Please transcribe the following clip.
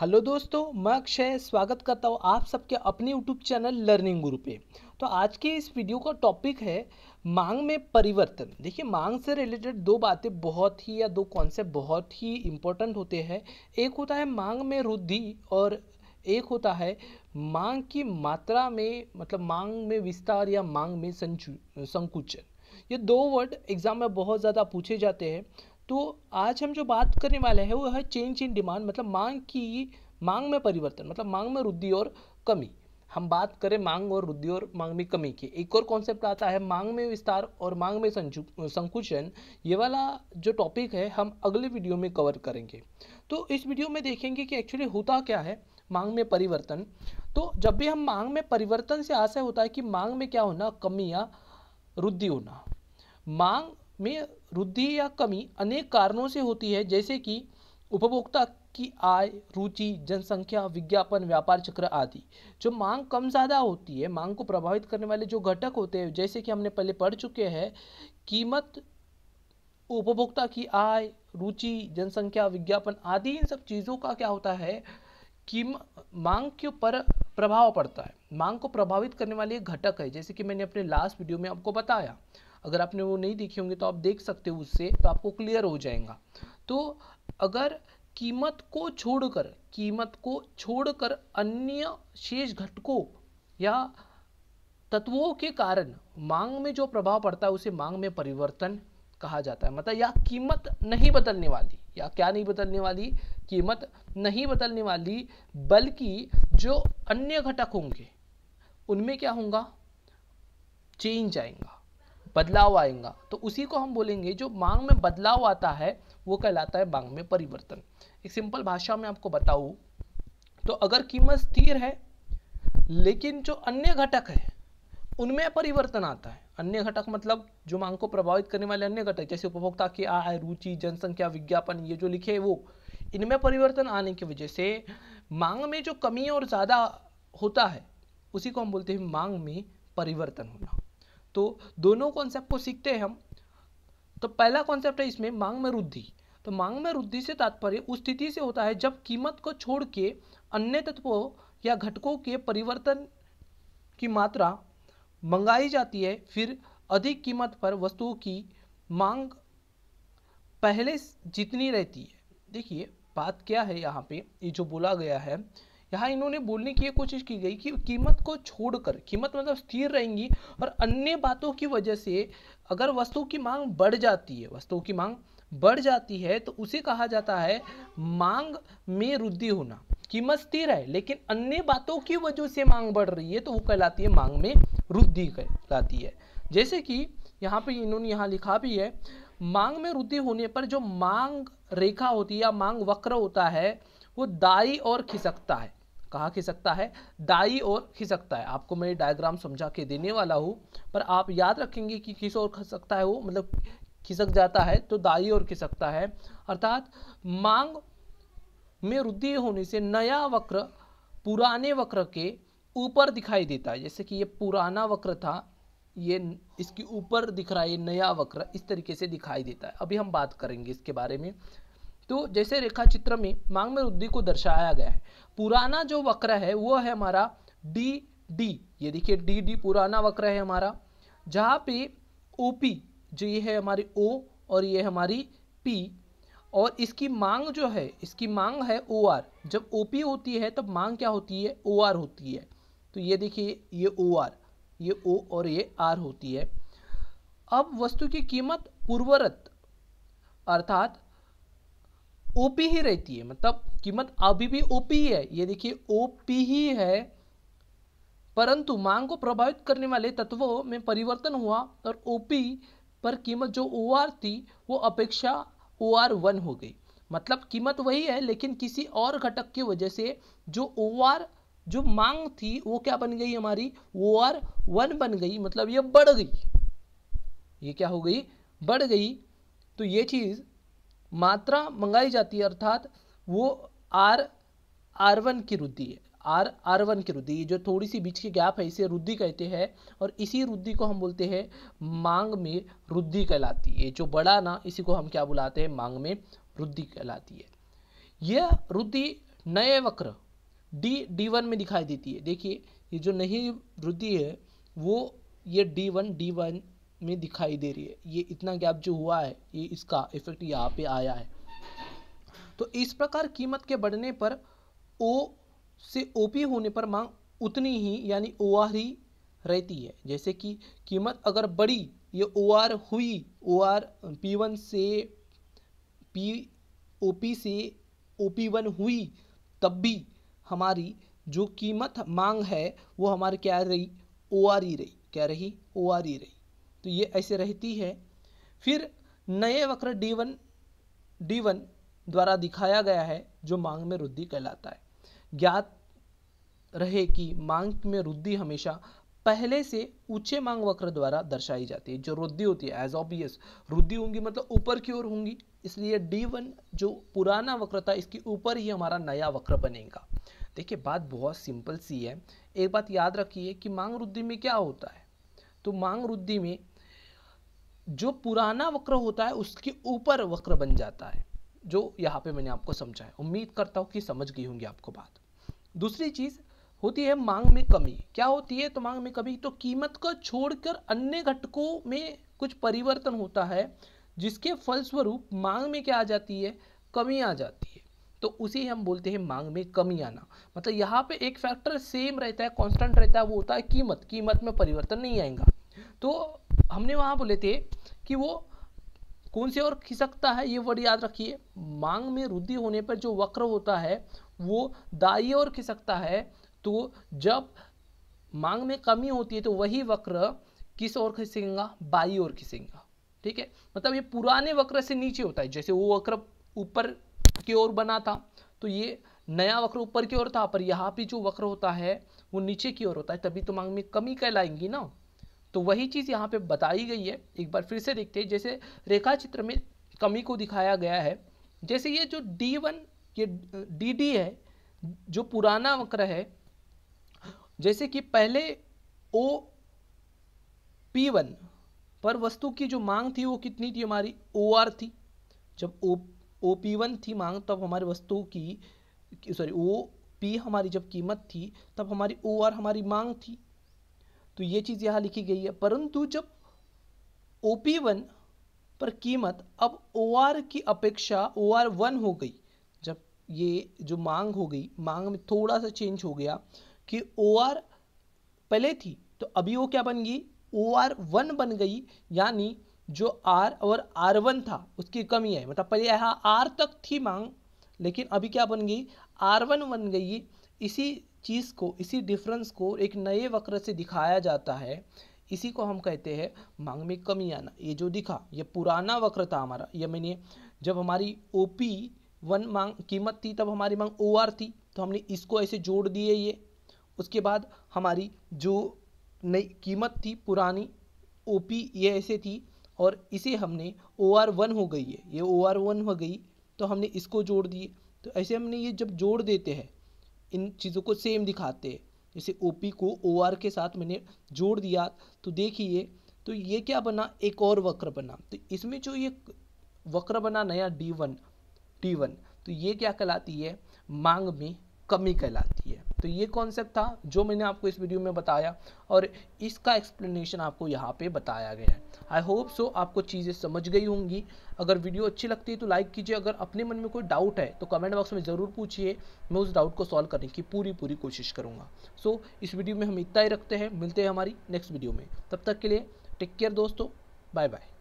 hello दोस्तों मैं अक्षय स्वागत करता हूँ आप सबके अपने यूट्यूब चैनल लर्निंग गुरु पे तो आज के इस वीडियो का टॉपिक है मांग में परिवर्तन देखिए मांग से रिलेटेड दो बातें बहुत ही या दो कॉन्सेप्ट बहुत ही इम्पोर्टेंट होते हैं एक होता है मांग में वृद्धि और एक होता है मांग की मात्रा में मतलब मांग में विस्तार या मांग में संकुचन ये दो वर्ड एग्जाम में बहुत ज़्यादा पूछे जाते हैं तो आज हम जो बात करने वाले हैं वो है चेंज इन डिमांड मतलब मांग की मांग में परिवर्तन मतलब मांग में वृद्धि और कमी हम बात करें मांग और वृद्धि और मांग में कमी की एक और कॉन्सेप्ट आता है मांग में विस्तार और मांग में संकुचन ये वाला जो टॉपिक है हम अगले वीडियो में कवर करेंगे तो इस वीडियो में देखेंगे कि एक्चुअली होता क्या है मांग में परिवर्तन तो जब भी हम मांग में परिवर्तन से आशय होता है कि मांग में क्या होना कमी या वृद्धि होना मांग में वृद्धि या कमी अनेक कारणों से होती है जैसे कि उपभोक्ता की आय रुचि जनसंख्या विज्ञापन व्यापार चक्र आदि जो मांग कम ज़्यादा होती है मांग को प्रभावित करने वाले जो घटक होते हैं जैसे कि हमने पहले पढ़ चुके हैं कीमत उपभोक्ता की आय रुचि जनसंख्या विज्ञापन आदि इन सब चीज़ों का क्या होता है कि मांग के ऊपर प्रभाव पड़ता है मांग को प्रभावित करने वाले घटक है जैसे कि मैंने अपने लास्ट वीडियो में आपको बताया अगर आपने वो नहीं देखे होंगे तो आप देख सकते हो उससे तो आपको क्लियर हो जाएगा तो अगर कीमत को छोड़कर कीमत को छोड़कर अन्य शेष घटकों या तत्वों के कारण मांग में जो प्रभाव पड़ता है उसे मांग में परिवर्तन कहा जाता है मतलब या कीमत नहीं बदलने वाली या क्या नहीं बदलने वाली कीमत नहीं बदलने वाली बल्कि जो अन्य घटक होंगे उनमें क्या होगा चेंज आएगा बदलाव आएगा तो उसी को हम बोलेंगे जो मांग में बदलाव आता है वो कहलाता है मांग में परिवर्तन एक सिंपल भाषा में आपको बताऊँ तो अगर कीमत स्थिर है लेकिन जो अन्य घटक है उनमें परिवर्तन आता है अन्य घटक मतलब जो मांग को प्रभावित करने वाले अन्य घटक जैसे उपभोक्ता की आय रुचि जनसंख्या विज्ञापन ये जो लिखे वो इनमें परिवर्तन आने की वजह से मांग में जो कमी और ज़्यादा होता है उसी को हम बोलते हैं मांग में परिवर्तन होना तो दोनों कॉन्सेप्ट को सीखते हैं हम तो पहला कॉन्सेप्ट है इसमें मांग में वृद्धि तो मांग में वृद्धि से तात्पर्य उस स्थिति से होता है जब कीमत को छोड़ के अन्य तत्वों या घटकों के परिवर्तन की मात्रा मंगाई जाती है फिर अधिक कीमत पर वस्तुओं की मांग पहले जितनी रहती है देखिए बात क्या है यहाँ पे ये जो बोला गया है यहाँ इन्होंने बोलने की कोशिश की गई कि कीमत को छोड़कर कीमत मतलब स्थिर रहेंगी और अन्य बातों की वजह से अगर वस्तुओं की मांग बढ़ जाती है वस्तुओं की मांग बढ़ जाती है तो उसे कहा जाता है मांग में वृद्धि होना कीमत स्थिर है लेकिन अन्य बातों की वजह से मांग बढ़ रही है तो वो कहलाती है मांग में वृद्धि कहलाती है जैसे कि यहाँ पे इन्होंने यहाँ लिखा भी है मांग में वृद्धि होने पर जो मांग रेखा होती है या मांग वक्र होता है वो दाई और खिसकता है कहाँ खिसकता है दाई और खिसकता है आपको मैं डायग्राम समझा के देने वाला हूँ पर आप याद रखेंगे कि किस ओर खिसकता है वो मतलब खिसक जाता है तो दाई और खिसकता है अर्थात मांग में वृद्धि होने से नया वक्र पुराने वक्र के ऊपर दिखाई देता है जैसे कि ये पुराना वक्र था ये इसके ऊपर दिख रहा है नया वक्र इस तरीके से दिखाई देता है अभी हम बात करेंगे इसके बारे में तो जैसे रेखा चित्र में मांग में वृद्धि को दर्शाया गया है पुराना जो वक्र है वो है हमारा डी डी ये देखिए डी डी पुराना वक्र है हमारा जहाँ पे ओ पी जो ये है हमारी ओ और ये हमारी पी और इसकी मांग जो है इसकी मांग है ओ आर जब ओ पी होती है तब मांग क्या होती है ओ आर होती है तो ये देखिए ये ओ आर ये ओ और ये आर होती है अब वस्तु की कीमत पूर्वरत अर्थात ओपी ही रहती है मतलब कीमत अभी भी ओपी ही है ये देखिए ओपी ही है परंतु मांग को प्रभावित करने वाले तत्वों में परिवर्तन हुआ और ओपी पर कीमत जो ओ थी वो अपेक्षा ओ आर वन हो गई मतलब कीमत वही है लेकिन किसी और घटक की वजह से जो ओ आर जो मांग थी वो क्या बन गई हमारी ओ आर वन बन गई मतलब ये बढ़ गई ये क्या हो गई बढ़ गई तो ये चीज़ मात्रा मंगाई जाती है अर्थात वो आर आर वन की रुद्धि है आर आर वन की रुद्धि जो थोड़ी सी बीच की गैप है इसे रुद्धि कहते हैं और इसी रुद्धि को हम बोलते हैं मांग में रुद्धि कहलाती है जो बड़ा ना इसी को हम क्या बुलाते हैं मांग में रुद्धि कहलाती है यह रुद्धि नए वक्र डी डी वन में दिखाई देती है देखिए ये जो नई रुद्धि है वो ये डी वन डी वन में दिखाई दे रही है ये इतना गैप जो हुआ है ये इसका इफेक्ट यहाँ पे आया है तो इस प्रकार कीमत के बढ़ने पर ओ से ओपी होने पर मांग उतनी ही यानी ओ आर ही रहती है जैसे कि कीमत अगर बढ़ी ये ओ आर हुई ओ आर पी वन से पी ओ पी से ओ पी वन हुई तब भी हमारी जो कीमत मांग है वो हमारी क्या रही ओ आर ही रही क्या रही ओ आर ही रही तो ये ऐसे रहती है फिर नए वक्र डी वन डी वन द्वारा दिखाया गया है जो मांग में वृद्धि कहलाता है ज्ञात रहे कि मांग में वृद्धि हमेशा पहले से ऊंचे मांग वक्र द्वारा दर्शाई जाती है जो वृद्धि होती है एज ऑबियस वृद्धि होंगी मतलब ऊपर की ओर होंगी इसलिए डी वन जो पुराना वक्र था इसके ऊपर ही हमारा नया वक्र बनेगा देखिए बात बहुत सिंपल सी है एक बात याद रखिए कि मांग वृद्धि में क्या होता है तो मांग वृद्धि में जो पुराना वक्र होता है उसके ऊपर वक्र बन जाता है जो यहाँ पे मैंने आपको समझाया उम्मीद करता हूँ कि समझ गई होंगी आपको बात दूसरी चीज़ होती है मांग में कमी क्या होती है तो मांग में कमी तो कीमत को छोड़कर अन्य घटकों में कुछ परिवर्तन होता है जिसके फलस्वरूप मांग में क्या आ जाती है कमी आ जाती है तो उसी हम बोलते हैं मांग में कमी आना मतलब यहाँ पे एक फैक्टर सेम रहता है कांस्टेंट रहता है वो होता है कीमत कीमत में परिवर्तन नहीं आएगा तो हमने वहाँ बोले थे कि वो कौन से और खिसकता है ये वर्ड याद रखिए मांग में रुद्धि होने पर जो वक्र होता है वो दाई और खिसकता है तो जब मांग में कमी होती है तो वही वक्र किस ओर खिसेंगा बाई ओर खिसेंगा ठीक है मतलब ये पुराने वक्र से नीचे होता है जैसे वो वक्र ऊपर की ओर बना था तो ये नया वक्र ऊपर की ओर था पर यहाँ पे जो वक्र होता है वो नीचे की ओर होता है तभी तो मांग में कमी कहलाएंगी ना तो वही चीज़ यहाँ पे बताई गई है एक बार फिर से देखते हैं जैसे रेखा चित्र में कमी को दिखाया गया है जैसे ये जो डी वन ये डी डी है जो पुराना वक्र है जैसे कि पहले ओ पी वन पर वस्तु की जो मांग थी वो कितनी थी हमारी ओ आर थी जब ओ ओ पी वन थी मांग तब हमारी वस्तु की सॉरी ओ पी हमारी जब कीमत थी तब हमारी ओ आर हमारी मांग थी तो ये चीज़ यहां लिखी गई है परंतु जब ओ पी वन पर कीमत अब ओ आर की अपेक्षा ओ आर वन हो गई जब ये जो मांग हो गई मांग में थोड़ा सा चेंज हो गया कि ओ आर पहले थी तो अभी वो क्या बन गई ओ आर वन बन गई यानी जो आर और आर वन था उसकी कमी है मतलब पहले यहाँ आर तक थी मांग लेकिन अभी क्या बन गई आर वन बन गई इसी चीज़ को इसी डिफरेंस को एक नए वक्र से दिखाया जाता है इसी को हम कहते हैं मांग में कमी आना ये जो दिखा ये पुराना वक्र था हमारा ये मैंने जब हमारी ओ पी वन मांग कीमत थी तब हमारी मांग ओ आर थी तो हमने इसको ऐसे जोड़ दिए ये उसके बाद हमारी जो नई कीमत थी पुरानी ओ पी ये ऐसे थी और इसे हमने ओ आर वन हो गई है ये ओ आर वन हो गई तो हमने इसको जोड़ दिए तो ऐसे हमने ये जब जोड़ देते हैं इन चीज़ों को सेम दिखाते जैसे ओ पी को ओ आर के साथ मैंने जोड़ दिया तो देखिए तो ये क्या बना एक और वक्र बना तो इसमें जो ये वक्र बना नया डी वन डी वन तो ये क्या कहलाती है मांग में कमी कहलाती है तो ये कॉन्सेप्ट था जो मैंने आपको इस वीडियो में बताया और इसका एक्सप्लेनेशन आपको यहाँ पे बताया गया है आई होप सो आपको चीज़ें समझ गई होंगी अगर वीडियो अच्छी लगती है तो लाइक कीजिए अगर अपने मन में कोई डाउट है तो कमेंट बॉक्स में ज़रूर पूछिए मैं उस डाउट को सॉल्व करने की पूरी पूरी कोशिश करूँगा सो so, इस वीडियो में हम इतना ही रखते हैं मिलते हैं हमारी नेक्स्ट वीडियो में तब तक के लिए टेक केयर दोस्तों बाय बाय